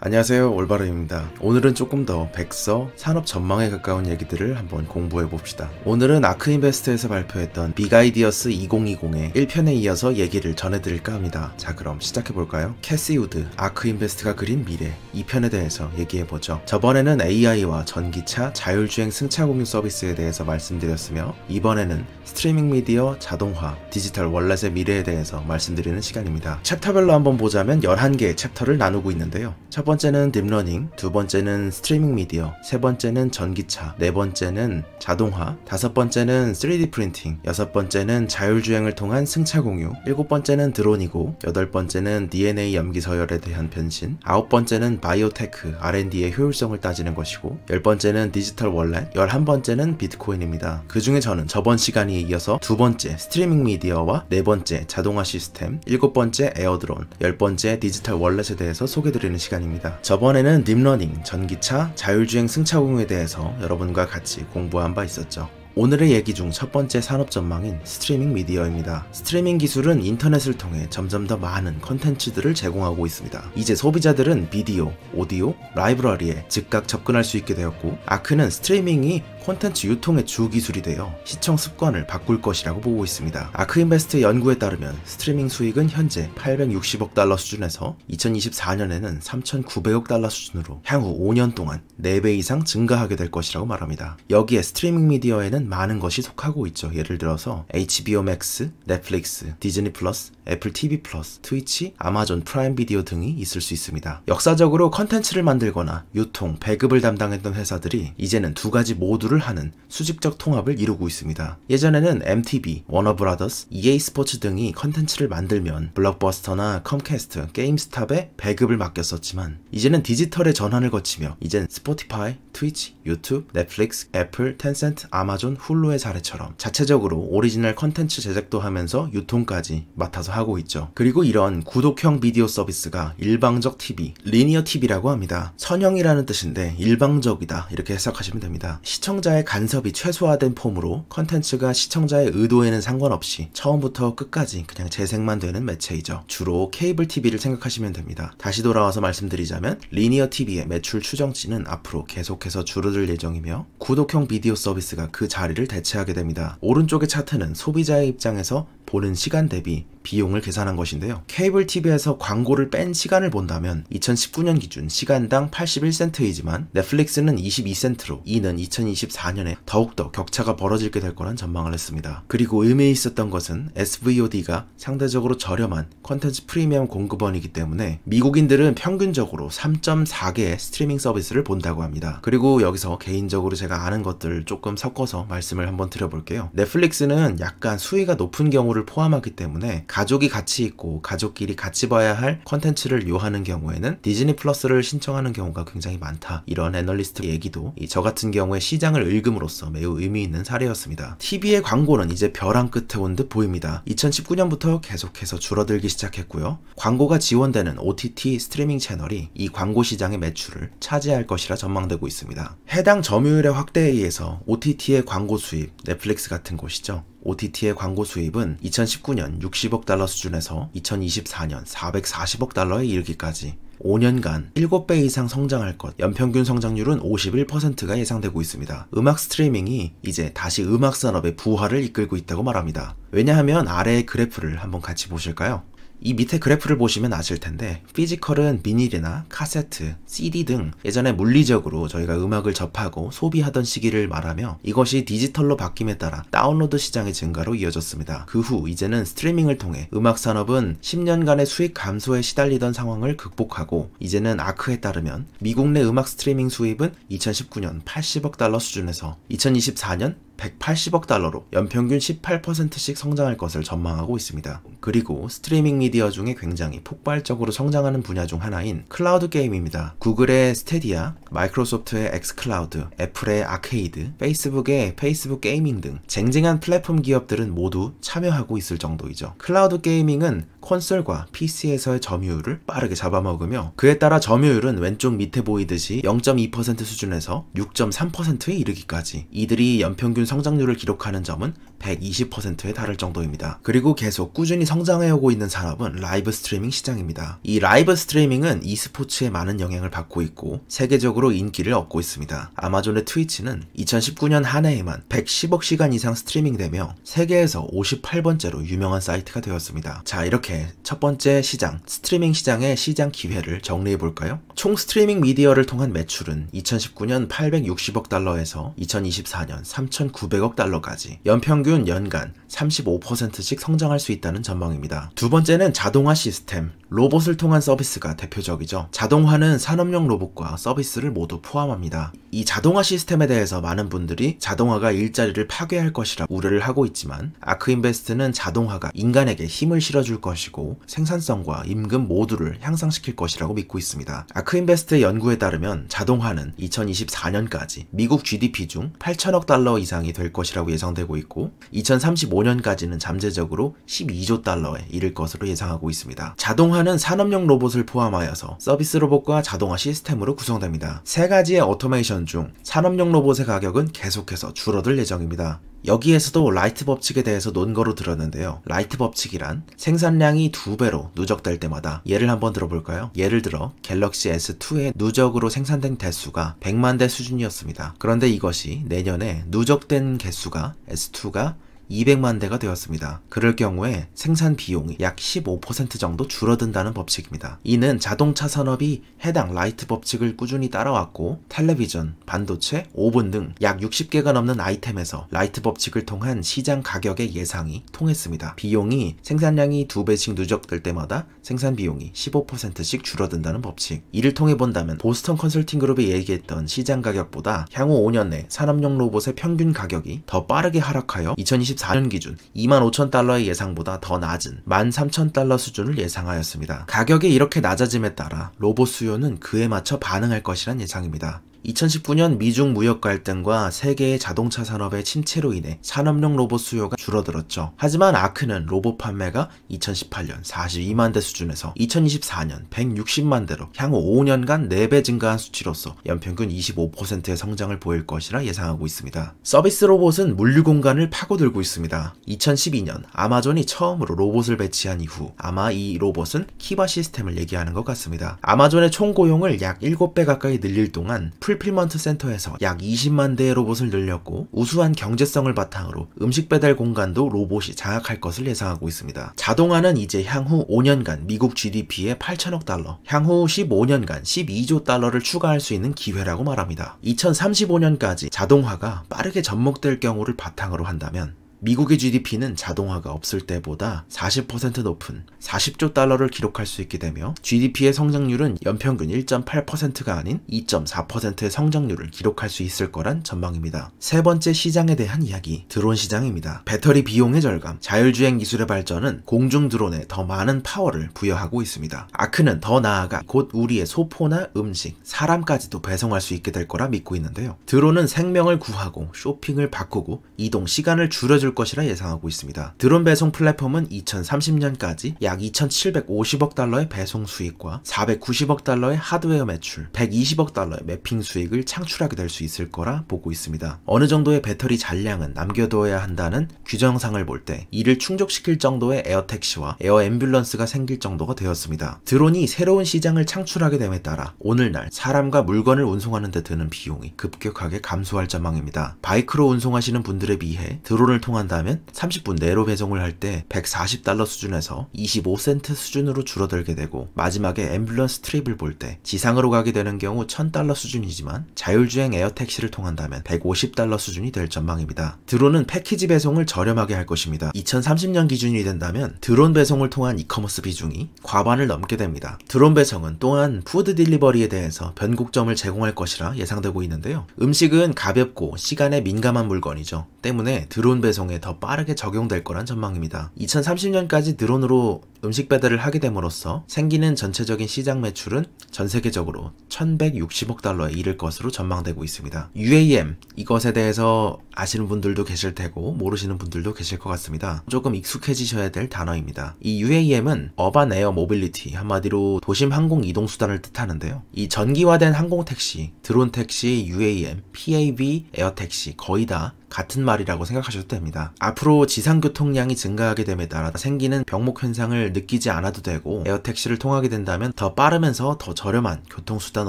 안녕하세요 올바름입니다 오늘은 조금 더 백서 산업 전망에 가까운 얘기들을 한번 공부해 봅시다 오늘은 아크인베스트에서 발표했던 비가이디어스 2020의 1편에 이어서 얘기를 전해드릴까 합니다 자 그럼 시작해 볼까요 캐시우드 아크인베스트가 그린 미래 2편에 대해서 얘기해 보죠 저번에는 AI와 전기차 자율주행 승차 공유 서비스에 대해서 말씀드렸으며 이번에는 스트리밍 미디어 자동화 디지털 월렛의 미래에 대해서 말씀드리는 시간입니다 챕터별로 한번 보자면 11개의 챕터를 나누고 있는데요 첫 번째는 딥러닝, 두 번째는 스트리밍 미디어, 세 번째는 전기차, 네 번째는 자동화, 다섯 번째는 3D 프린팅, 여섯 번째는 자율주행을 통한 승차 공유, 일곱 번째는 드론이고, 여덟 번째는 DNA 염기 서열에 대한 변신, 아홉 번째는 바이오테크, R&D의 효율성을 따지는 것이고, 열 번째는 디지털 월렛, 열한 번째는 비트코인입니다. 그 중에 저는 저번 시간에 이어서 두 번째 스트리밍 미디어와 네 번째 자동화 시스템, 일곱 번째 에어드론, 열 번째 디지털 월렛에 대해서 소개드리는 시간입니다. 있습니다. 저번에는 딥러닝, 전기차, 자율주행 승차공에 대해서 여러분과 같이 공부한 바 있었죠. 오늘의 얘기 중 첫 번째 산업 전망인 스트리밍 미디어입니다. 스트리밍 기술은 인터넷을 통해 점점 더 많은 컨텐츠들을 제공하고 있습니다. 이제 소비자들은 비디오, 오디오, 라이브러리에 즉각 접근할 수 있게 되었고, 아크는 스트리밍이 콘텐츠 유통의 주 기술이 되어 시청 습관을 바꿀 것이라고 보고 있습니다. 아크인베스트 연구에 따르면 스트리밍 수익은 현재 860억 달러 수준에서 2024년에는 3,900억 달러 수준으로 향후 5년 동안 4배 이상 증가하게 될 것이라고 말합니다. 여기에 스트리밍 미디어에는 많은 것이 속하고 있죠. 예를 들어서 HBO Max, 넷플릭스, 디즈니 플러스, 애플 TV 플러스, 트위치, 아마존 프라임 비디오 등이 있을 수 있습니다. 역사적으로 컨텐츠를 만들거나 유통, 배급을 담당했던 회사들이 이제는 두 가지 모두를 하는 수직적 통합을 이루고 있습니다. 예전에는 MTV, 워너브라더스, EA 스포츠 등이 컨텐츠를 만들면 블록버스터나 컴캐스트, 게임스탑에 배급을 맡겼었지만 이제는 디지털의 전환을 거치며 이젠 스포티파이, 트위치, 유튜브, 넷플릭스, 애플, 텐센트, 아마존, 훌루의 사례처럼 자체적으로 오리지널 컨텐츠 제작도 하면서 유통까지 맡아서 하고 있죠. 그리고 이런 구독형 비디오 서비스가 일방적 TV, 리니어 TV라고 합니다. 선형이라는 뜻인데 일방적이다 이렇게 해석하시면 됩니다. 시청자의 간섭이 최소화된 폼으로 컨텐츠가 시청자의 의도에는 상관없이 처음부터 끝까지 그냥 재생만 되는 매체이죠. 주로 케이블 TV를 생각하시면 됩니다. 다시 돌아와서 말씀드리자면 리니어 TV의 매출 추정치는 앞으로 계속해서 줄어들 예정이며 구독형 비디오 서비스가 그 자리를 대체하게 됩니다. 오른쪽의 차트는 소비자의 입장에서 보는 시간 대비 비용을 계산한 것인데요. 케이블 TV에서 광고를 뺀 시간을 본다면 2019년 기준 시간당 81센트이지만 넷플릭스는 22센트로 이는 2024년에 더욱더 격차가 벌어질게 될 거란 전망을 했습니다. 그리고 의미 있었던 것은 SVOD가 상대적으로 저렴한 컨텐츠 프리미엄 공급원이기 때문에 미국인들은 평균적으로 3.4개의 스트리밍 서비스를 본다고 합니다. 그리고 여기서 개인적으로 제가 아는 것들을 조금 섞어서 말씀을 한번 드려볼게요. 넷플릭스는 약간 수위가 높은 경우를 정보를 포함하기 때문에 가족이 같이 있고 가족끼리 같이 봐야 할 컨텐츠를 요하는 경우에는 디즈니 플러스를 신청하는 경우가 굉장히 많다. 이런 애널리스트 얘기도 저 같은 경우에 시장을 읽음으로써 매우 의미 있는 사례였습니다. TV의 광고는 이제 벼랑 끝에 온 듯 보입니다. 2019년부터 계속해서 줄어들기 시작했고요. 광고가 지원되는 OTT 스트리밍 채널이 이 광고 시장의 매출을 차지할 것이라 전망되고 있습니다. 해당 점유율의 확대에 의해서 OTT의 광고 수입, 넷플릭스 같은 곳이죠. OTT의 광고 수입은 2019년 60억 달러 수준에서 2024년 440억 달러에 이르기까지 5년간 7배 이상 성장할 것, 연평균 성장률은 51%가 예상되고 있습니다. 음악 스트리밍이 이제 다시 음악 산업의 부활을 이끌고 있다고 말합니다. 왜냐하면 아래의 그래프를 한번 같이 보실까요? 이 밑에 그래프를 보시면 아실 텐데 피지컬은 비닐이나 카세트, CD 등 예전에 물리적으로 저희가 음악을 접하고 소비하던 시기를 말하며 이것이 디지털로 바뀜에 따라 다운로드 시장의 증가로 이어졌습니다. 그 후 이제는 스트리밍을 통해 음악 산업은 10년간의 수익 감소에 시달리던 상황을 극복하고 이제는 아크에 따르면 미국 내 음악 스트리밍 수입은 2019년 80억 달러 수준에서 2024년 180억 달러로 연평균 18%씩 성장할 것을 전망하고 있습니다. 그리고 스트리밍 미디어 중에 굉장히 폭발적으로 성장하는 분야 중 하나인 클라우드 게임입니다. 구글의 스테디아, 마이크로소프트의 엑스클라우드, 애플의 아케이드, 페이스북의 페이스북 게이밍 등 쟁쟁한 플랫폼 기업들은 모두 참여하고 있을 정도이죠. 클라우드 게이밍은 콘솔과 PC에서의 점유율을 빠르게 잡아먹으며 그에 따라 점유율은 왼쪽 밑에 보이듯이 0.2% 수준에서 6.3%에 이르기까지 이들이 연평균 성장률을 기록하는 점은 120%에 달할 정도입니다. 그리고 계속 꾸준히 성장해오고 있는 산업은 라이브 스트리밍 시장입니다. 이 라이브 스트리밍은 e스포츠에 많은 영향을 받고 있고 세계적으로 인기를 얻고 있습니다. 아마존의 트위치는 2019년 한 해에만 110억 시간 이상 스트리밍되며 세계에서 58번째로 유명한 사이트가 되었습니다. 자 이렇게 첫 번째 시장, 스트리밍 시장의 시장 기회를 정리해볼까요? 총 스트리밍 미디어를 통한 매출은 2019년 860억 달러에서 2024년 3 9 900억 달러까지 연평균 연간 35%씩 성장할 수 있다는 전망입니다. 두 번째는 자동화 시스템, 로봇을 통한 서비스가 대표적이죠. 자동화는 산업용 로봇과 서비스를 모두 포함합니다. 이 자동화 시스템에 대해서 많은 분들이 자동화가 일자리를 파괴할 것이라 우려를 하고 있지만 아크인베스트는 자동화가 인간에게 힘을 실어줄 것이고 생산성과 임금 모두를 향상시킬 것이라고 믿고 있습니다. 아크인베스트의 연구에 따르면 자동화는 2024년까지 미국 GDP 중 8천억 달러 이상의 이상이 될 것이라고 예상되고 있고 2035년까지는 잠재적으로 12조 달러에 이를 것으로 예상하고 있습니다. 자동화는 산업용 로봇을 포함하여서 서비스 로봇과 자동화 시스템으로 구성됩니다. 세 가지의 오토메이션 중 산업용 로봇의 가격은 계속해서 줄어들 예정입니다. 여기에서도 라이트 법칙에 대해서 논거로 들었는데요. 라이트 법칙이란 생산량이 두배로 누적될 때마다 예를 한번 들어볼까요? 예를 들어 갤럭시 S2의 누적으로 생산된 대수가 100만 대 수준이었습니다. 그런데 이것이 내년에 누적된 개수가 S2가 200만 대가 되었습니다. 그럴 경우에 생산 비용이 약 15% 정도 줄어든다는 법칙입니다. 이는 자동차 산업이 해당 라이트 법칙을 꾸준히 따라왔고 텔레비전, 반도체, 오븐 등 약 60개가 넘는 아이템에서 라이트 법칙을 통한 시장 가격의 예상이 통했습니다. 비용이 생산량이 2배씩 누적될 때마다 생산 비용이 15%씩 줄어든다는 법칙. 이를 통해 본다면 보스턴 컨설팅 그룹이 얘기했던 시장 가격보다 향후 5년 내 산업용 로봇의 평균 가격이 더 빠르게 하락하여 2024 2024년 기준 25,000달러의 예상보다 더 낮은 13,000달러 수준을 예상하였습니다. 가격이 이렇게 낮아짐에 따라 로봇 수요는 그에 맞춰 반응할 것이란 예상입니다. 2019년 미중 무역 갈등과 세계의 자동차 산업의 침체로 인해 산업용 로봇 수요가 줄어들었죠. 하지만 아크는 로봇 판매가 2018년 42만 대 수준에서 2024년 160만 대로 향후 5년간 4배 증가한 수치로서 연평균 25%의 성장을 보일 것이라 예상하고 있습니다. 서비스 로봇은 물류 공간을 파고들고 있습니다. 2012년 아마존이 처음으로 로봇을 배치한 이후 아마 이 로봇은 키바 시스템을 얘기하는 것 같습니다. 아마존의 총 고용을 약 7배 가까이 늘릴 동안 풀필먼트 센터에서 약 20만 대의 로봇을 늘렸고 우수한 경제성을 바탕으로 음식 배달 공간도 로봇이 장악할 것을 예상하고 있습니다. 자동화는 이제 향후 5년간 미국 GDP의 8천억 달러, 향후 15년간 12조 달러를 추가할 수 있는 기회라고 말합니다. 2035년까지 자동화가 빠르게 접목될 경우를 바탕으로 한다면 미국의 GDP는 자동화가 없을 때보다 40% 높은 40조 달러를 기록할 수 있게 되며 GDP의 성장률은 연평균 1.8%가 아닌 2.4%의 성장률을 기록할 수 있을 거란 전망입니다. 세 번째 시장에 대한 이야기, 드론 시장입니다. 배터리 비용의 절감, 자율주행 기술의 발전은 공중 드론에 더 많은 파워를 부여하고 있습니다. 아크는 더 나아가 곧 우리의 소포나 음식, 사람까지도 배송할 수 있게 될 거라 믿고 있는데요. 드론은 생명을 구하고 쇼핑을 바꾸고 이동 시간을 줄여줄 줄 것이라 예상하고 있습니다. 드론 배송 플랫폼은 2030년까지 약 2,750억 달러의 배송 수익과 490억 달러의 하드웨어 매출, 120억 달러의 맵핑 수익을 창출하게 될 수 있을 거라 보고 있습니다. 어느 정도의 배터리 잔량은 남겨둬야 한다는 규정상을 볼 때 이를 충족시킬 정도의 에어택시와 에어앰뷸런스가 생길 정도가 되었습니다. 드론이 새로운 시장을 창출하게 됨에 따라 오늘날 사람과 물건을 운송하는 데 드는 비용이 급격하게 감소할 전망입니다. 바이크로 운송하시는 분들에 비해 드론을 통한 사용한다면 30분 내로 배송을 할 때 140달러 수준에서 25센트 수준으로 줄어들게 되고 마지막에 앰뷸런스 트립을 볼 때 지상으로 가게 되는 경우 1000달러 수준이지만 자율주행 에어택시를 통한다면 150달러 수준이 될 전망입니다. 드론은 패키지 배송을 저렴하게 할 것입니다. 2030년 기준이 된다면 드론 배송을 통한 이커머스 비중이 과반을 넘게 됩니다. 드론 배송은 또한 푸드 딜리버리에 대해서 변곡점을 제공할 것이라 예상되고 있는데요. 음식은 가볍고 시간에 민감한 물건이죠. 때문에 드론 배송 경우에 더 빠르게 적용될 거란 전망입니다. 2030년까지 드론으로 음식 배달을 하게 됨으로써 생기는 전체적인 시장 매출은 전 세계적으로 1160억 달러에 이를 것으로 전망되고 있습니다. UAM 이것에 대해서 아시는 분들도 계실 테고 모르시는 분들도 계실 것 같습니다. 조금 익숙해지셔야 될 단어입니다. 이 UAM은 어반 에어 모빌리티 한마디로 도심 항공 이동 수단을 뜻하는데요. 이 전기화된 항공 택시, 드론 택시, UAM, PAV, 에어 택시 거의 다 같은 말이라고 생각하셔도 됩니다. 앞으로 지상교통량이 증가하게 됨에 따라 생기는 병목 현상을 느끼지 않아도 되고 에어택시를 통하게 된다면 더 빠르면서 더 저렴한 교통수단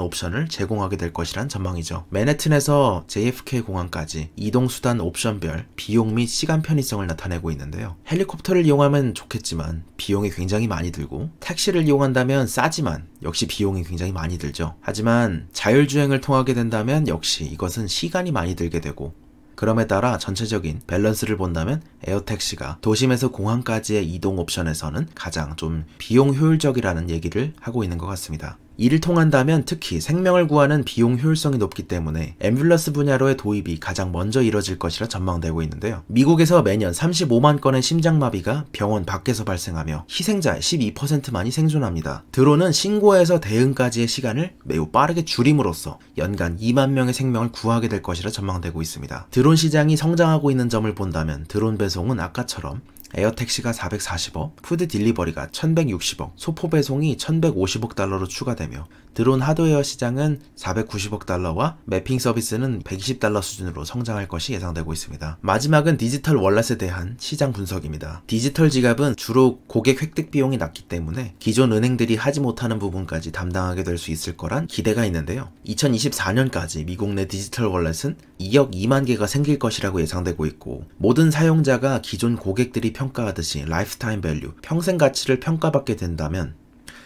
옵션을 제공하게 될 것이란 전망이죠. 맨해튼에서 JFK 공항까지 이동수단 옵션별 비용 및 시간 편의성을 나타내고 있는데요. 헬리콥터를 이용하면 좋겠지만 비용이 굉장히 많이 들고 택시를 이용한다면 싸지만 역시 비용이 굉장히 많이 들죠. 하지만 자율주행을 통하게 된다면 역시 이것은 시간이 많이 들게 되고 그럼에 따라 전체적인 밸런스를 본다면 에어택시가 도심에서 공항까지의 이동 옵션에서는 가장 좀 비용 효율적이라는 얘기를 하고 있는 것 같습니다. 이를 통한다면 특히 생명을 구하는 비용 효율성이 높기 때문에 앰뷸런스 분야로의 도입이 가장 먼저 이뤄질 것이라 전망되고 있는데요. 미국에서 매년 35만 건의 심장마비가 병원 밖에서 발생하며 희생자의 12%만이 생존합니다. 드론은 신고에서 대응까지의 시간을 매우 빠르게 줄임으로써 연간 2만 명의 생명을 구하게 될 것이라 전망되고 있습니다. 드론 시장이 성장하고 있는 점을 본다면 드론 배송은 아까처럼 에어택시가 440억, 푸드 딜리버리가 1160억, 소포 배송이 1150억 달러로 추가되며 드론 하드웨어 시장은 490억 달러와 매핑 서비스는 120달러 수준으로 성장할 것이 예상되고 있습니다. 마지막은 디지털 월렛에 대한 시장 분석입니다. 디지털 지갑은 주로 고객 획득 비용이 낮기 때문에 기존 은행들이 하지 못하는 부분까지 담당하게 될 수 있을 거란 기대가 있는데요. 2024년까지 미국 내 디지털 월렛은 2억 2만 개가 생길 것이라고 예상되고 있고 모든 사용자가 기존 고객들이 평가하듯이 라이프타임 밸류, 평생 가치를 평가받게 된다면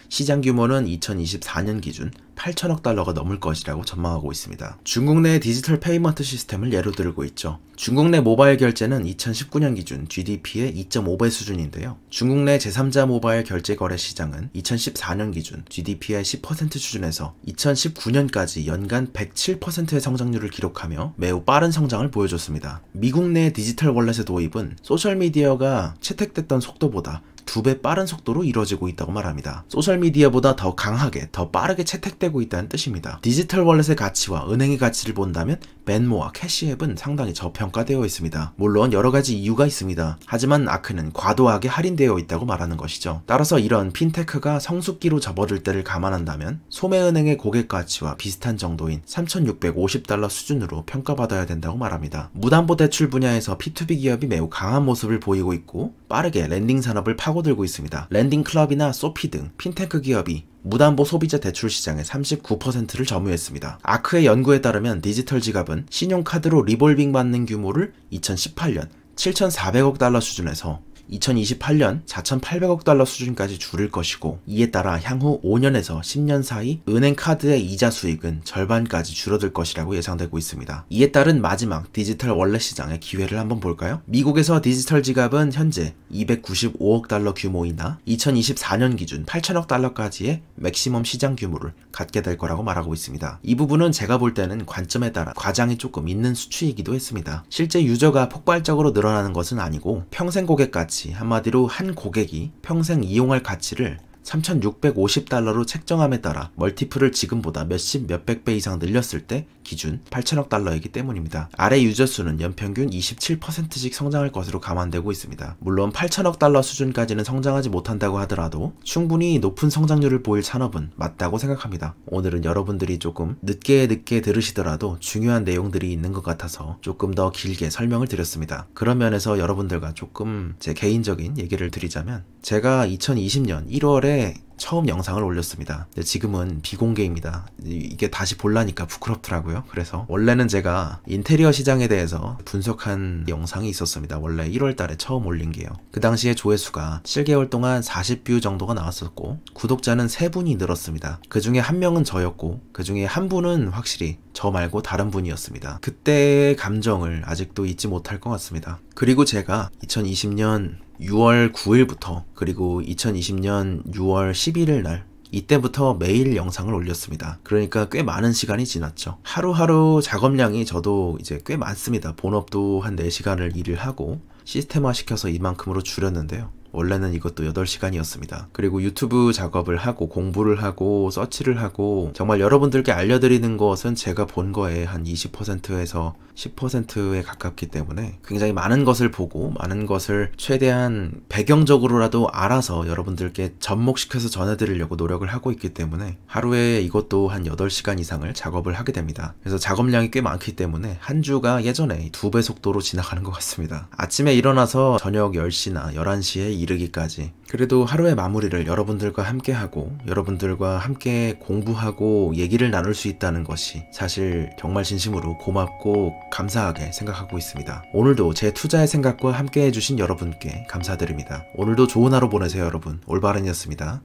시장 규모는 2024년 기준 8천억 달러가 넘을 것이라고 전망하고 있습니다. 중국 내 디지털 페이먼트 시스템을 예로 들고 있죠. 중국 내 모바일 결제는 2019년 기준 GDP의 2.5배 수준인데요. 중국 내 제3자 모바일 결제 거래 시장은 2014년 기준 GDP의 10% 수준에서 2019년까지 연간 107%의 성장률을 기록하며 매우 빠른 성장을 보여줬습니다. 미국 내 디지털 월렛의 도입은 소셜미디어가 채택됐던 속도보다 두배 빠른 속도로 이루어지고 있다고 말합니다. 소셜미디어보다 더 강하게, 더 빠르게 채택되고 있다는 뜻입니다. 디지털 월렛의 가치와 은행의 가치를 본다면 벤모와 캐시앱은 상당히 저평가되어 있습니다. 물론 여러가지 이유가 있습니다. 하지만 아크는 과도하게 할인되어 있다고 말하는 것이죠. 따라서 이런 핀테크가 성숙기로 접어들 때를 감안한다면 소매은행의 고객 가치와 비슷한 정도인 3,650달러 수준으로 평가받아야 된다고 말합니다. 무담보 대출 분야에서 P2B 기업이 매우 강한 모습을 보이고 있고 빠르게 랜딩 산업을 파고 파고들고 있습니다. 랜딩 클럽이나 소피 등 핀테크 기업이 무담보 소비자 대출 시장의 39%를 점유했습니다. 아크의 연구에 따르면 디지털 지갑은 신용카드로 리볼빙 받는 규모를 2018년 7,400억 달러 수준에서 2028년 4,800억 달러 수준까지 줄을 것이고 이에 따라 향후 5년에서 10년 사이 은행 카드의 이자 수익은 절반까지 줄어들 것이라고 예상되고 있습니다. 이에 따른 마지막 디지털 원래 시장의 기회를 한번 볼까요? 미국에서 디지털 지갑은 현재 295억 달러 규모이나 2024년 기준 8천억 달러까지의 맥시멈 시장 규모를 갖게 될 거라고 말하고 있습니다. 이 부분은 제가 볼 때는 관점에 따라 과장이 조금 있는 수치이기도 했습니다. 실제 유저가 폭발적으로 늘어나는 것은 아니고 평생 고객까지 가치, 한마디로 한 고객이 평생 이용할 가치를 3,650달러로 책정함에 따라 멀티플을 지금보다 몇십 몇백 배 이상 늘렸을 때 기준 8천억 달러이기 때문입니다. 아래 유저 수는 연평균 27%씩 성장할 것으로 감안되고 있습니다. 물론 8천억 달러 수준까지는 성장하지 못한다고 하더라도 충분히 높은 성장률을 보일 산업은 맞다고 생각합니다. 오늘은 여러분들이 조금 늦게 늦게 들으시더라도 중요한 내용들이 있는 것 같아서 조금 더 길게 설명을 드렸습니다. 그런 면에서 여러분들과 조금 제 개인적인 얘기를 드리자면 제가 2020년 1월에 처음 영상을 올렸습니다. 지금은 비공개입니다. 이게 다시 볼라니까 부끄럽더라고요. 그래서 원래는 제가 인테리어 시장에 대해서 분석한 영상이 있었습니다. 원래 1월 달에 처음 올린 게요. 그 당시에 조회수가 7개월 동안 40뷰 정도가 나왔었고 구독자는 3분이 늘었습니다. 그 중에 한 명은 저였고 그 중에 한 분은 확실히 저 말고 다른 분이었습니다. 그때의 감정을 아직도 잊지 못할 것 같습니다. 그리고 제가 2020년 6월 9일부터 그리고 2020년 6월 11일 날 이때부터 매일 영상을 올렸습니다. 그러니까 꽤 많은 시간이 지났죠. 하루하루 작업량이 저도 이제 꽤 많습니다. 본업도 한 4시간을 일을 하고 시스템화 시켜서 이만큼으로 줄였는데요. 원래는 이것도 8시간이었습니다. 그리고 유튜브 작업을 하고 공부를 하고 서치를 하고 정말 여러분들께 알려드리는 것은 제가 본 거에 한 20%에서 10%에 가깝기 때문에 굉장히 많은 것을 보고 많은 것을 최대한 배경적으로라도 알아서 여러분들께 접목시켜서 전해드리려고 노력을 하고 있기 때문에 하루에 이것도 한 8시간 이상을 작업을 하게 됩니다. 그래서 작업량이 꽤 많기 때문에 한 주가 예전에 두 배 속도로 지나가는 것 같습니다. 아침에 일어나서 저녁 10시나 11시에 이르기까지 그래도 하루의 마무리를 여러분들과 함께하고 여러분들과 함께 공부하고 얘기를 나눌 수 있다는 것이 사실 정말 진심으로 고맙고 감사하게 생각하고 있습니다. 오늘도 제 투자의 생각과 함께 해주신 여러분께 감사드립니다. 오늘도 좋은 하루 보내세요 여러분. 올바른이었습니다.